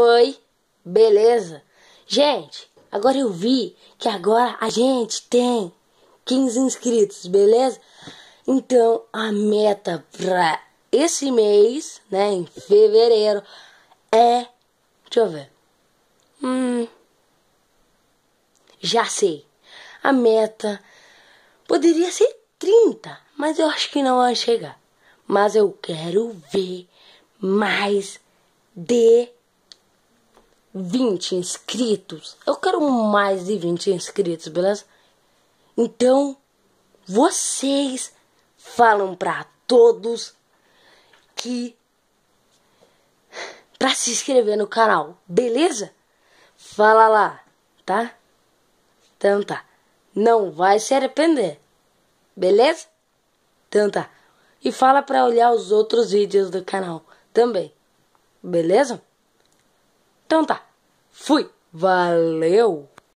Oi, beleza? Gente, agora eu vi que agora a gente tem 15 inscritos, beleza? Então a meta pra esse mês, né, em fevereiro, é. Deixa eu ver. Hum. Já sei. A meta poderia ser 30, mas eu acho que não vai chegar. Mas eu quero ver mais de 20 inscritos. Eu quero mais de 20 inscritos, beleza? Então, vocês falam para todos que para se inscrever no canal, beleza? Fala lá, tá? Então tá. Não vai se arrepender. Beleza? Então tá. E fala para olhar os outros vídeos do canal também. Beleza? Então tá. Fui! Valeu!